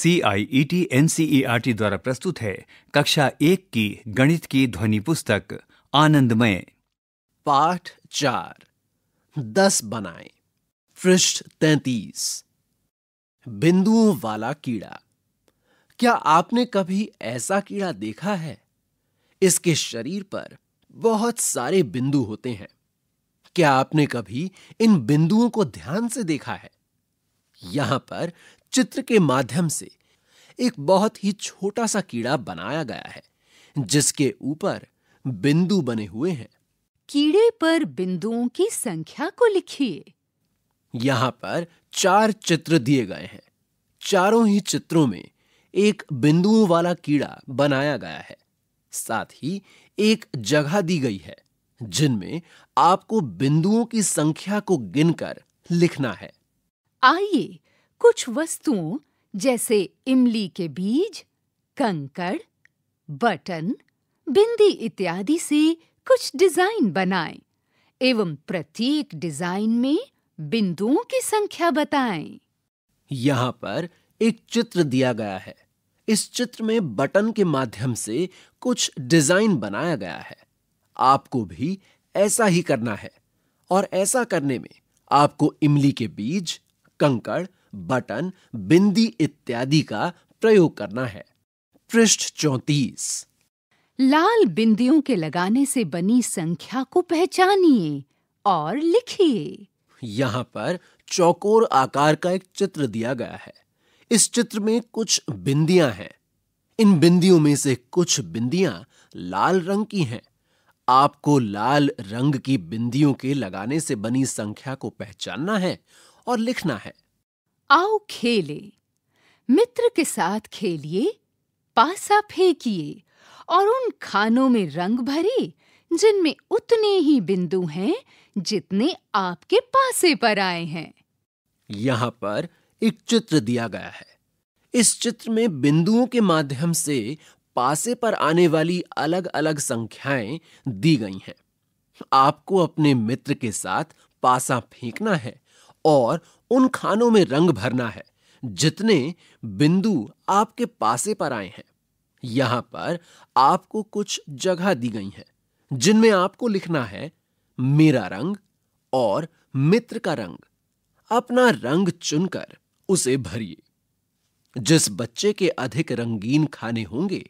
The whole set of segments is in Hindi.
C I E T N C E R T द्वारा प्रस्तुत है कक्षा एक की गणित की ध्वनि पुस्तक आनंदमय पाठ चार दस बनाए पृष्ठ तैतीस बिंदुओं वाला कीड़ा क्या आपने कभी ऐसा कीड़ा देखा है इसके शरीर पर बहुत सारे बिंदु होते हैं क्या आपने कभी इन बिंदुओं को ध्यान से देखा है यहां पर चित्र के माध्यम से एक बहुत ही छोटा सा कीड़ा बनाया गया है जिसके ऊपर बिंदु बने हुए हैं कीड़े पर बिंदुओं की संख्या को लिखिए यहाँ पर चार चित्र दिए गए हैं चारों ही चित्रों में एक बिंदुओं वाला कीड़ा बनाया गया है साथ ही एक जगह दी गई है जिनमें आपको बिंदुओं की संख्या को गिनकर लिखना है आइए कुछ वस्तुओं जैसे इमली के बीज कंकड़ बटन बिंदी इत्यादि से कुछ डिजाइन बनाएं एवं प्रत्येक डिजाइन में बिंदुओं की संख्या बताएं। यहाँ पर एक चित्र दिया गया है इस चित्र में बटन के माध्यम से कुछ डिजाइन बनाया गया है आपको भी ऐसा ही करना है और ऐसा करने में आपको इमली के बीज कंकड़ बटन बिंदी इत्यादि का प्रयोग करना है पृष्ठ चौतीस लाल बिंदियों के लगाने से बनी संख्या को पहचानिए और लिखिए यहाँ पर चौकोर आकार का एक चित्र दिया गया है इस चित्र में कुछ बिंदियां हैं इन बिंदियों में से कुछ बिंदियां लाल रंग की हैं आपको लाल रंग की बिंदियों के लगाने से बनी संख्या को पहचानना है और लिखना है आओ खेले मित्र के साथ खेलिए पासा फेंकिए और उन खानों में रंग भरे जिनमें उतने ही बिंदु हैं जितने आपके पासे पर आए हैं यहाँ पर एक चित्र दिया गया है इस चित्र में बिंदुओं के माध्यम से पासे पर आने वाली अलग अलग संख्याएं दी गई हैं आपको अपने मित्र के साथ पासा फेंकना है और उन खानों में रंग भरना है जितने बिंदु आपके पासे पर आए हैं यहां पर आपको कुछ जगह दी गई है जिनमें आपको लिखना है मेरा रंग और मित्र का रंग अपना रंग चुनकर उसे भरिए जिस बच्चे के अधिक रंगीन खाने होंगे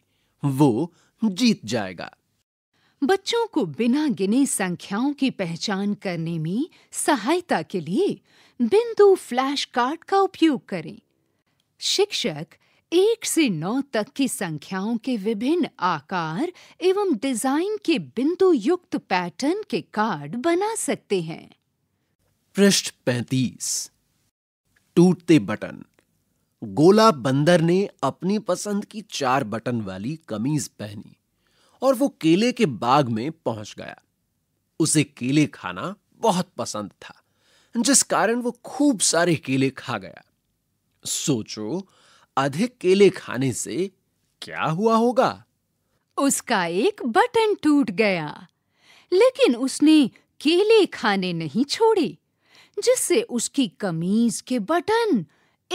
वो जीत जाएगा बच्चों को बिना गिने संख्याओं की पहचान करने में सहायता के लिए बिंदु फ्लैश कार्ड का उपयोग करें शिक्षक एक से नौ तक की संख्याओं के विभिन्न आकार एवं डिजाइन के बिंदु युक्त पैटर्न के कार्ड बना सकते हैं पृष्ठ पैतीस टूटते बटन गोला बंदर ने अपनी पसंद की चार बटन वाली कमीज पहनी और वो केले के बाग में पहुंच गया उसे केले खाना बहुत पसंद था जिस कारण वो खूब सारे केले खा गया सोचो अधिक केले खाने से क्या हुआ होगा उसका एक बटन टूट गया लेकिन उसने केले खाने नहीं छोड़े जिससे उसकी कमीज के बटन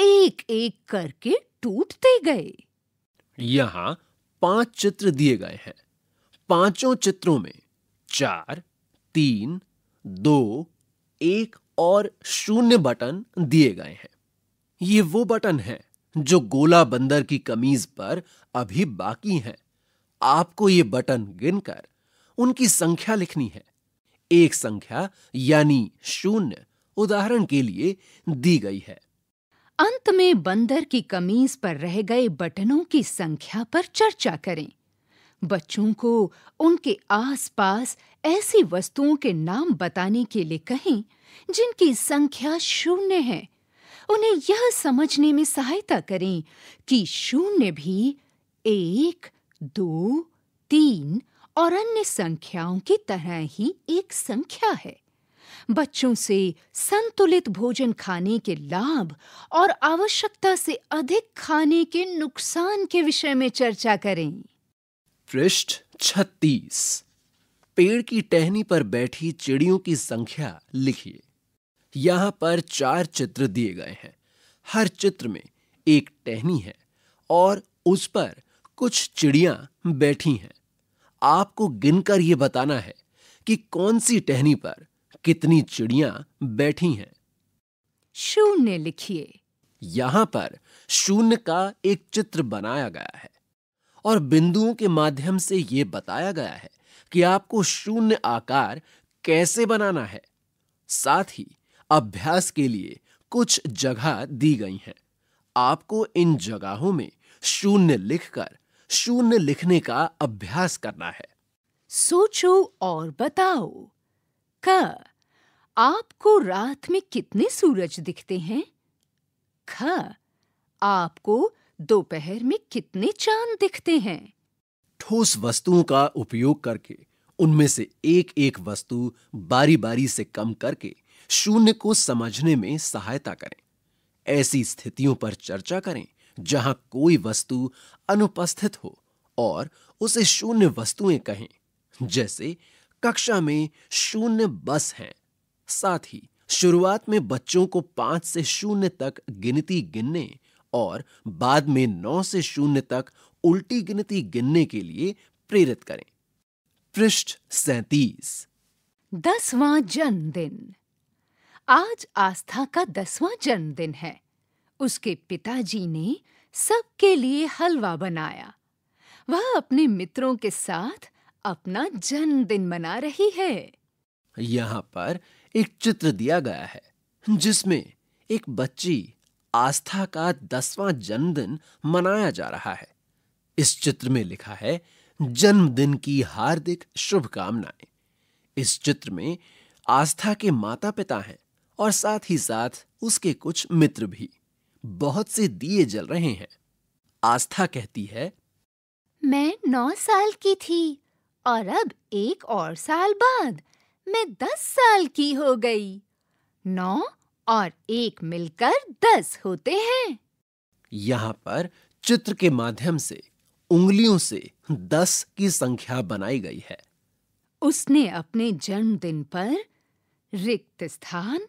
एक एक करके टूटते गए यहां पांच चित्र दिए गए हैं पांचों चित्रों में चार तीन दो एक और शून्य बटन दिए गए हैं ये वो बटन है जो गोला बंदर की कमीज पर अभी बाकी हैं। आपको ये बटन गिनकर उनकी संख्या लिखनी है एक संख्या यानी शून्य उदाहरण के लिए दी गई है अंत में बंदर की कमीज पर रह गए बटनों की संख्या पर चर्चा करें बच्चों को उनके आसपास ऐसी वस्तुओं के नाम बताने के लिए कहें जिनकी संख्या शून्य है उन्हें यह समझने में सहायता करें कि शून्य भी एक दो तीन और अन्य संख्याओं की तरह ही एक संख्या है बच्चों से संतुलित भोजन खाने के लाभ और आवश्यकता से अधिक खाने के नुकसान के विषय में चर्चा करें पृष्ठ छत्तीस पेड़ की टहनी पर बैठी चिड़ियों की संख्या लिखिए यहां पर चार चित्र दिए गए हैं हर चित्र में एक टहनी है और उस पर कुछ चिड़ियां बैठी हैं आपको गिनकर यह बताना है कि कौन सी टहनी पर कितनी चिड़ियां बैठी हैं शून्य लिखिए यहां पर शून्य का एक चित्र बनाया गया है और बिंदुओं के माध्यम से ये बताया गया है कि आपको शून्य आकार कैसे बनाना है साथ ही अभ्यास के लिए कुछ जगह दी गई हैं आपको इन जगहों में शून्य लिखकर शून्य लिखने का अभ्यास करना है सोचो और बताओ क आपको रात में कितने सूरज दिखते हैं ख आपको दोपहर में कितने चांद दिखते हैं ठोस वस्तुओं का उपयोग करके उनमें से एक एक वस्तु बारी बारी से कम करके शून्य को समझने में सहायता करें ऐसी स्थितियों पर चर्चा करें जहां कोई वस्तु अनुपस्थित हो और उसे शून्य वस्तुएं कहें जैसे कक्षा में शून्य बस हैं साथ ही शुरुआत में बच्चों को पांच से शून्य तक गिनती गिनने और बाद में नौ से शून्य तक उल्टी गिनती गिनने के लिए प्रेरित करें पृष्ठ सैतीस दसवां जन्मदिन आज आस्था का दसवां जन्मदिन है उसके पिताजी ने सबके लिए हलवा बनाया वह अपने मित्रों के साथ अपना जन्मदिन मना रही है यहाँ पर एक चित्र दिया गया है जिसमें एक बच्ची आस्था का दसवां जन्मदिन मनाया जा रहा है इस चित्र में लिखा है जन्मदिन की हार्दिक शुभकामनाएं इस चित्र में आस्था के माता पिता हैं और साथ ही साथ उसके कुछ मित्र भी बहुत से दिए जल रहे हैं आस्था कहती है मैं नौ साल की थी और अब एक और साल बाद मैं दस साल की हो गई नौ और एक मिलकर दस होते हैं यहाँ पर चित्र के माध्यम से उंगलियों से दस की संख्या बनाई गई है उसने अपने जन्मदिन पर रिक्त स्थान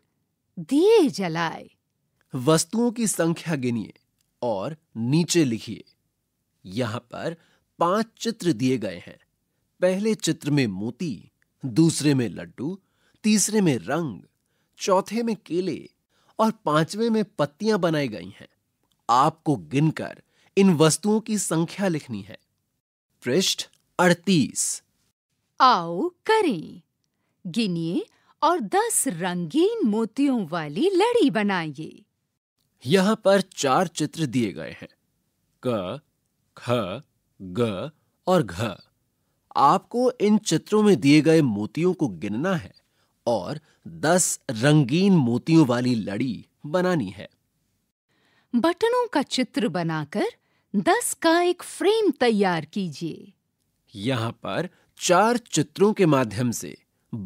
दिए जलाए वस्तुओं की संख्या गिनिए और नीचे लिखिए यहाँ पर पांच चित्र दिए गए हैं पहले चित्र में मोती दूसरे में लड्डू तीसरे में रंग चौथे में केले और पांचवे में पत्तियां बनाई गई हैं आपको गिनकर इन वस्तुओं की संख्या लिखनी है पृष्ठ अड़तीस आओ करें गिनिए और दस रंगीन मोतियों वाली लड़ी बनाइए यहाँ पर चार चित्र दिए गए हैं क ख ग और घ आपको इन चित्रों में दिए गए मोतियों को गिनना है और दस रंगीन मोतियों वाली लड़ी बनानी है बटनों का चित्र बनाकर दस का एक फ्रेम तैयार कीजिए यहाँ पर चार चित्रों के माध्यम से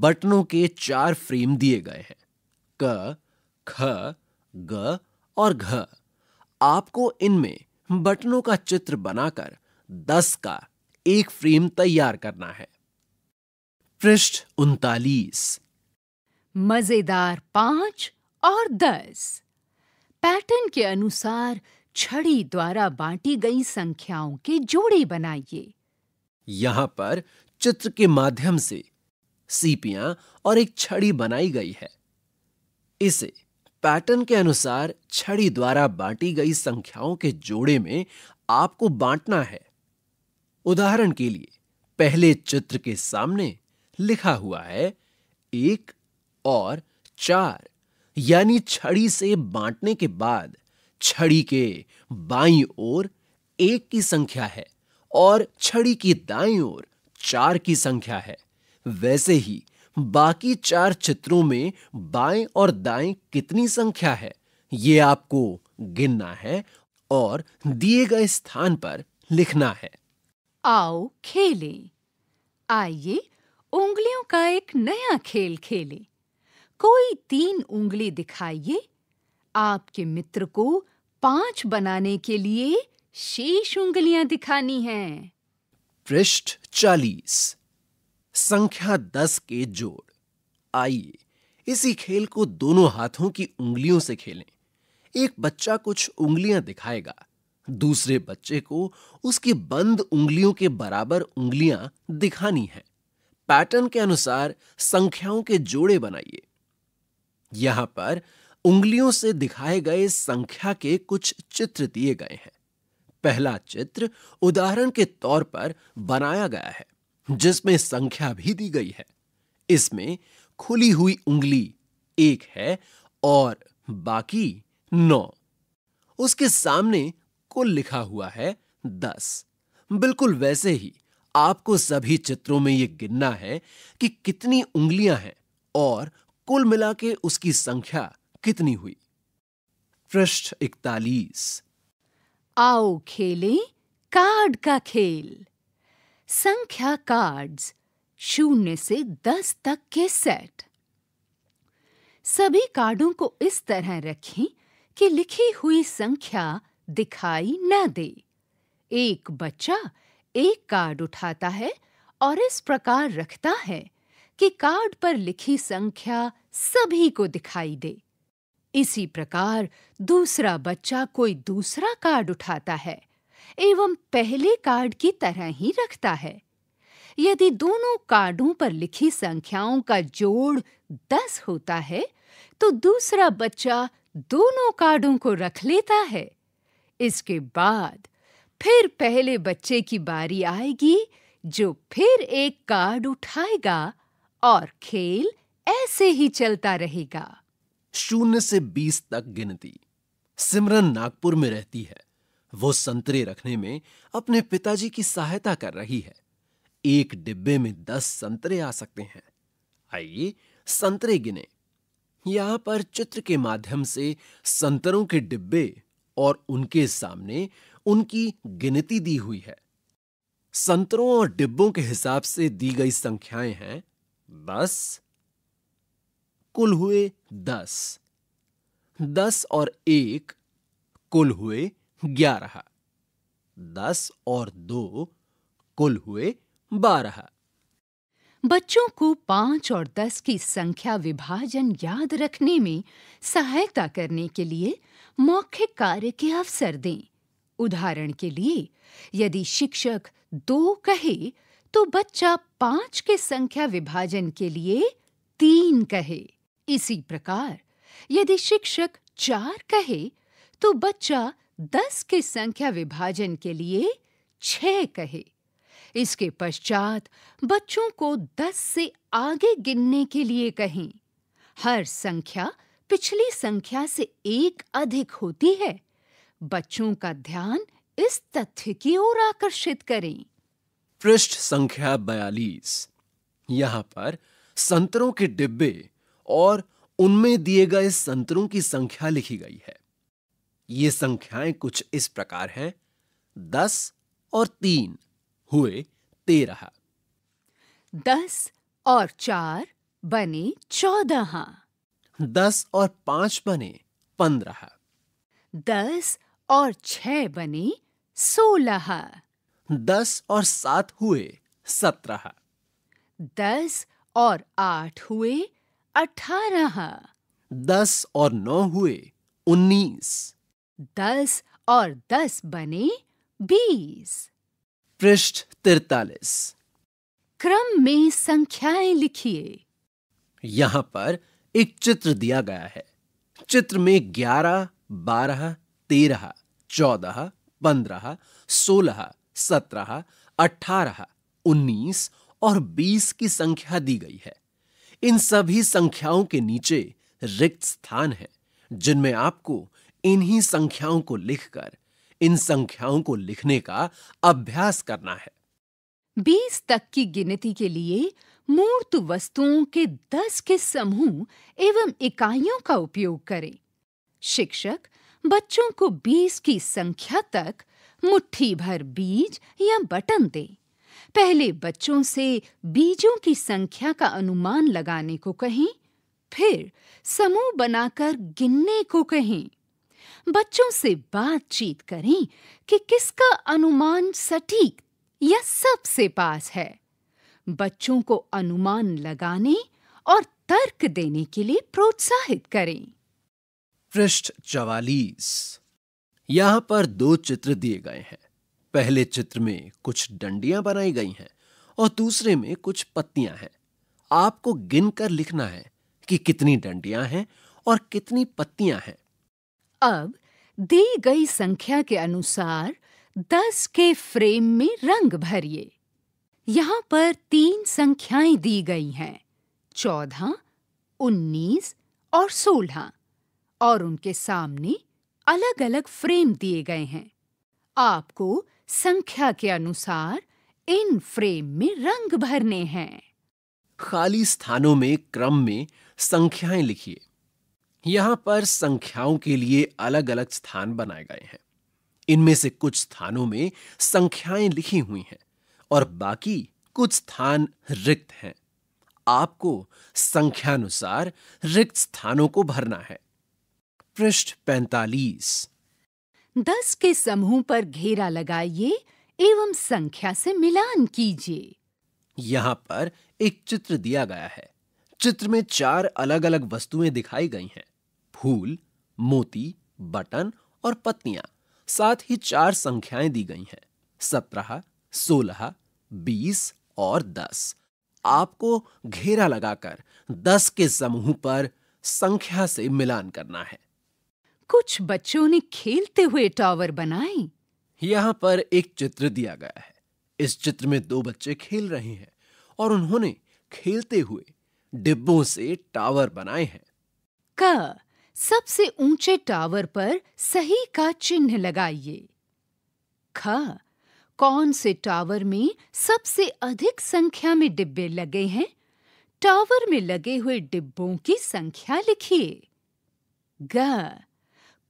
बटनों के चार फ्रेम दिए गए हैं क ख ग और घ आपको इनमें बटनों का चित्र बनाकर दस का एक फ्रेम तैयार करना है पृष्ठ उनतालीस मजेदार पांच और दस पैटर्न के अनुसार छड़ी द्वारा बांटी गई संख्याओं के जोड़े बनाइए यहाँ पर चित्र के माध्यम से सीपियां और एक छड़ी बनाई गई है इसे पैटर्न के अनुसार छड़ी द्वारा बांटी गई संख्याओं के जोड़े में आपको बांटना है उदाहरण के लिए पहले चित्र के सामने लिखा हुआ है एक और चार यानी छड़ी से बांटने के बाद छड़ी के बाई ओर एक की संख्या है और छड़ी की दाई ओर चार की संख्या है वैसे ही बाकी चार चित्रों में बाएं और दाएं कितनी संख्या है ये आपको गिनना है और दिए गए स्थान पर लिखना है आओ खेलें आइए उंगलियों का एक नया खेल खेलें कोई तीन उंगली दिखाइए आपके मित्र को पांच बनाने के लिए शेष उंगलियां दिखानी हैं। पृष्ठ चालीस संख्या दस के जोड़ आइए इसी खेल को दोनों हाथों की उंगलियों से खेलें एक बच्चा कुछ उंगलियां दिखाएगा दूसरे बच्चे को उसकी बंद उंगलियों के बराबर उंगलियां दिखानी है पैटर्न के अनुसार संख्याओं के जोड़े बनाइए यहां पर उंगलियों से दिखाए गए संख्या के कुछ चित्र दिए गए हैं पहला चित्र उदाहरण के तौर पर बनाया गया है जिसमें संख्या भी दी गई है इसमें खुली हुई उंगली एक है और बाकी नौ उसके सामने कुल लिखा हुआ है दस बिल्कुल वैसे ही आपको सभी चित्रों में यह गिनना है कि कितनी उंगलियां हैं और कुल मिला के उसकी संख्या कितनी हुई पृष्ठ इकतालीस आओ खेलें कार्ड का खेल संख्या कार्ड्स शून्य से दस तक के सेट सभी कार्डों को इस तरह रखें कि लिखी हुई संख्या दिखाई न दे एक बच्चा एक कार्ड उठाता है और इस प्रकार रखता है कि कार्ड पर लिखी संख्या सभी को दिखाई दे इसी प्रकार दूसरा बच्चा कोई दूसरा कार्ड उठाता है एवं पहले कार्ड की तरह ही रखता है यदि दोनों कार्डों पर लिखी संख्याओं का जोड़ दस होता है तो दूसरा बच्चा दोनों कार्डों को रख लेता है इसके बाद फिर पहले बच्चे की बारी आएगी जो फिर एक कार्ड उठाएगा और खेल ऐसे ही चलता रहेगा शून्य से बीस तक गिनती सिमरन नागपुर में रहती है वो संतरे रखने में अपने पिताजी की सहायता कर रही है एक डिब्बे में दस संतरे आ सकते हैं आइए संतरे गिने यहां पर चित्र के माध्यम से संतरों के डिब्बे और उनके सामने उनकी गिनती दी हुई है संतरों और डिब्बों के हिसाब से दी गई संख्याएं हैं दस कुल हुए दस दस और एक कुल हुए ग्यारह दस और दो कुल हुए बारह बच्चों को पांच और दस की संख्या विभाजन याद रखने में सहायता करने के लिए मौखिक कार्य के अवसर दें उदाहरण के लिए यदि शिक्षक दो कहे तो बच्चा पांच के संख्या विभाजन के लिए तीन कहे इसी प्रकार यदि शिक्षक चार कहे तो बच्चा दस के संख्या विभाजन के लिए छह कहे इसके पश्चात बच्चों को दस से आगे गिनने के लिए कहें हर संख्या पिछली संख्या से एक अधिक होती है बच्चों का ध्यान इस तथ्य की ओर आकर्षित करें पृष्ठ संख्या बयालीस यहां पर संतरों के डिब्बे और उनमें दिए गए संतरों की संख्या लिखी गई है ये संख्याएं कुछ इस प्रकार हैं दस और तीन हुए तेरह दस और चार बने चौदह दस और पांच बने पंद्रह दस और छह बने सोलह दस और सात हुए सत्रह दस और आठ हुए अठारह दस और नौ हुए उन्नीस दस और दस बने बीस पृष्ठ तिरतालीस क्रम में संख्याएं लिखिए यहाँ पर एक चित्र दिया गया है चित्र में ग्यारह बारह तेरह चौदह पंद्रह सोलह सत्रह अठारह उन्नीस और बीस की संख्या दी गई है इन सभी संख्याओं के नीचे रिक्त स्थान है जिनमें आपको इन्हीं संख्याओं को लिखकर इन संख्याओं को लिखने का अभ्यास करना है बीस तक की गिनती के लिए मूर्त वस्तुओं के दस के समूह एवं इकाइयों का उपयोग करें शिक्षक बच्चों को बीस की संख्या तक मुट्ठी भर बीज या बटन दें पहले बच्चों से बीजों की संख्या का अनुमान लगाने को कहें फिर समूह बनाकर गिनने को कहें बच्चों से बातचीत करें कि किसका अनुमान सटीक या सबसे पास है बच्चों को अनुमान लगाने और तर्क देने के लिए प्रोत्साहित करें पृष्ठ चवालीस यहां पर दो चित्र दिए गए हैं पहले चित्र में कुछ डंडियां बनाई गई हैं और दूसरे में कुछ पत्तियां हैं आपको गिनकर लिखना है कि कितनी डंडियां हैं और कितनी पत्तियां हैं अब दी गई संख्या के अनुसार दस के फ्रेम में रंग भरिए यहाँ पर तीन संख्याएं दी गई हैं चौदह उन्नीस और सोलह और उनके सामने अलग अलग फ्रेम दिए गए हैं आपको संख्या के अनुसार इन फ्रेम में रंग भरने हैं खाली स्थानों में क्रम में संख्याएं लिखिए यहां पर संख्याओं के लिए अलग अलग स्थान बनाए गए हैं इनमें से कुछ स्थानों में संख्याएं लिखी हुई हैं और बाकी कुछ स्थान रिक्त हैं आपको संख्यानुसार रिक्त स्थानों को भरना है पृष्ठ पैतालीस दस के समूह पर घेरा लगाइए एवं संख्या से मिलान कीजिए यहाँ पर एक चित्र दिया गया है चित्र में चार अलग अलग वस्तुएं दिखाई गई हैं फूल मोती बटन और पत्तियां साथ ही चार संख्याएं दी गई हैं सत्रह सोलह बीस और दस आपको घेरा लगाकर दस के समूह पर संख्या से मिलान करना है कुछ बच्चों ने खेलते हुए टॉवर बनाए यहाँ पर एक चित्र दिया गया है इस चित्र में दो बच्चे खेल रहे हैं और उन्होंने खेलते हुए डिब्बों से टावर बनाए हैं क सबसे ऊंचे टावर पर सही का चिन्ह लगाइए ख कौन से टावर में सबसे अधिक संख्या में डिब्बे लगे हैं टावर में लगे हुए डिब्बों की संख्या लिखिए ग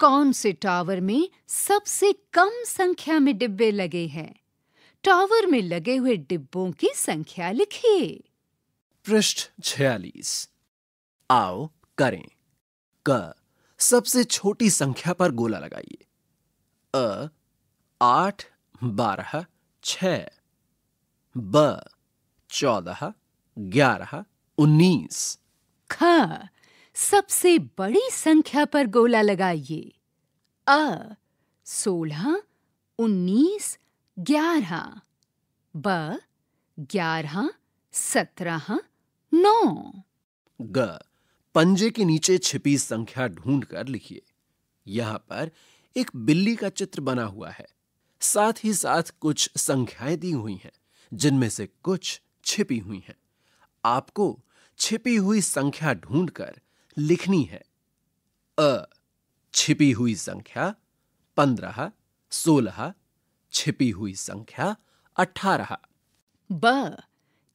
कौन से टावर में सबसे कम संख्या में डिब्बे लगे हैं टावर में लगे हुए डिब्बों की संख्या लिखिए पृष्ठ छियालीस आओ करें क सबसे छोटी संख्या पर गोला लगाइए अ आठ बारह छ ब चौदह ग्यारह उन्नीस ख सबसे बड़ी संख्या पर गोला लगाइए अ सोलह उन्नीस ग्यारह ब ग्यारह सत्रह नौ ग पंजे के नीचे छिपी संख्या ढूंढकर लिखिए यहाँ पर एक बिल्ली का चित्र बना हुआ है साथ ही साथ कुछ संख्याएं दी हुई हैं जिनमें से कुछ छिपी हुई हैं आपको छिपी हुई संख्या ढूंढकर लिखनी है अ छिपी हुई संख्या पंद्रह सोलह छिपी हुई संख्या अठारह ब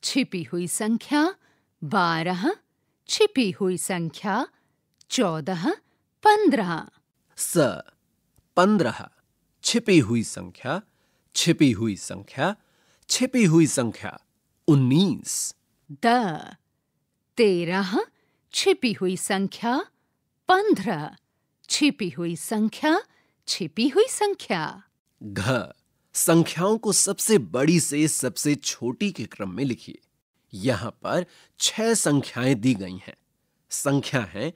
छिपी हुई संख्या बारह छिपी हुई संख्या चौदह पंद्रह स पंद्रह छिपी हुई संख्या छिपी हुई संख्या छिपी हुई संख्या उन्नीस द तेरह छिपी हुई संख्या पंद्रह छिपी हुई संख्या छिपी हुई संख्या घ संख्याओं को सबसे बड़ी से सबसे छोटी के क्रम में लिखिए यहां पर छह संख्याएं दी गई हैं संख्या है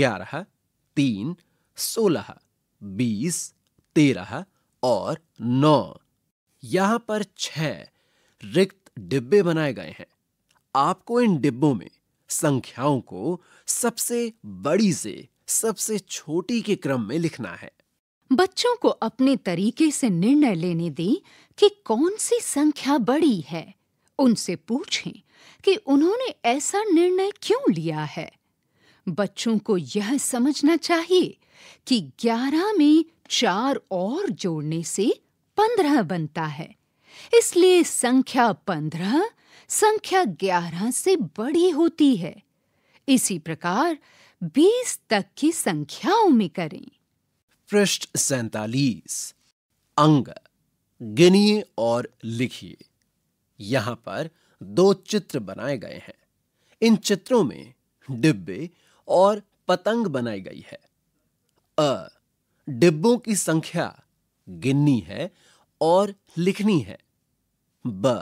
ग्यारह तीन सोलह बीस तेरह और नौ यहां पर छह रिक्त डिब्बे बनाए गए हैं आपको इन डिब्बों में संख्याओं को सबसे बड़ी से सबसे छोटी के क्रम में लिखना है बच्चों को अपने तरीके से निर्णय लेने दें कि कौन सी संख्या बड़ी है उनसे पूछें कि उन्होंने ऐसा निर्णय क्यों लिया है बच्चों को यह समझना चाहिए कि 11 में चार और जोड़ने से 15 बनता है इसलिए संख्या 15 संख्या ग्यारह से बड़ी होती है इसी प्रकार बीस तक की संख्याओं में करें पृष्ठ सैतालीस अंग गिनिए और लिखिए यहां पर दो चित्र बनाए गए हैं इन चित्रों में डिब्बे और पतंग बनाई गई है अ डिब्बों की संख्या गिननी है और लिखनी है ब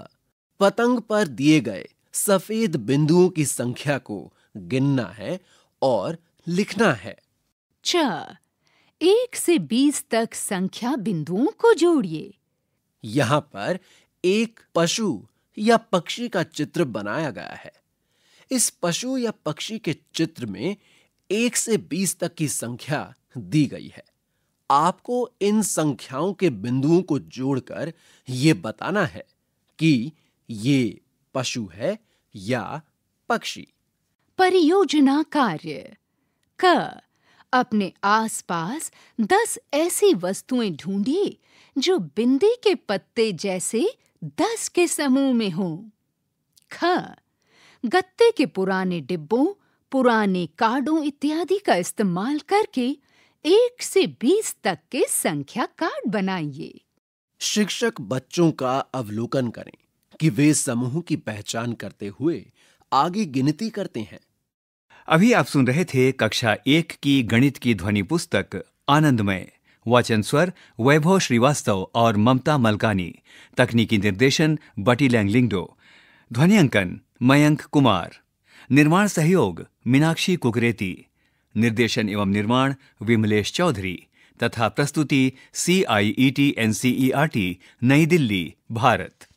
पतंग पर दिए गए सफेद बिंदुओं की संख्या को गिनना है और लिखना है च एक से बीस तक संख्या बिंदुओं को जोड़िए यहाँ पर एक पशु या पक्षी का चित्र बनाया गया है इस पशु या पक्षी के चित्र में एक से बीस तक की संख्या दी गई है आपको इन संख्याओं के बिंदुओं को जोड़कर ये बताना है कि ये पशु है या पक्षी परियोजना कार्य क अपने आसपास दस ऐसी वस्तुएं ढूंढिए जो बिंदी के पत्ते जैसे दस के समूह में हों ख गत्ते के पुराने डिब्बों पुराने कार्डों इत्यादि का इस्तेमाल करके एक से बीस तक के संख्या कार्ड बनाइए शिक्षक बच्चों का अवलोकन करें कि वे समूह की पहचान करते हुए आगे गिनती करते हैं अभी आप सुन रहे थे कक्षा एक की गणित की ध्वनि पुस्तक आनंदमय वाचन स्वर वैभव श्रीवास्तव और ममता मलकानी तकनीकी निर्देशन बटी लैंगलिंगडो ध्वनियांकन मयंक कुमार निर्माण सहयोग मीनाक्षी कुकरेती निर्देशन एवं निर्माण विमलेश चौधरी तथा प्रस्तुति C I E T N C E R T New Delhi Bharat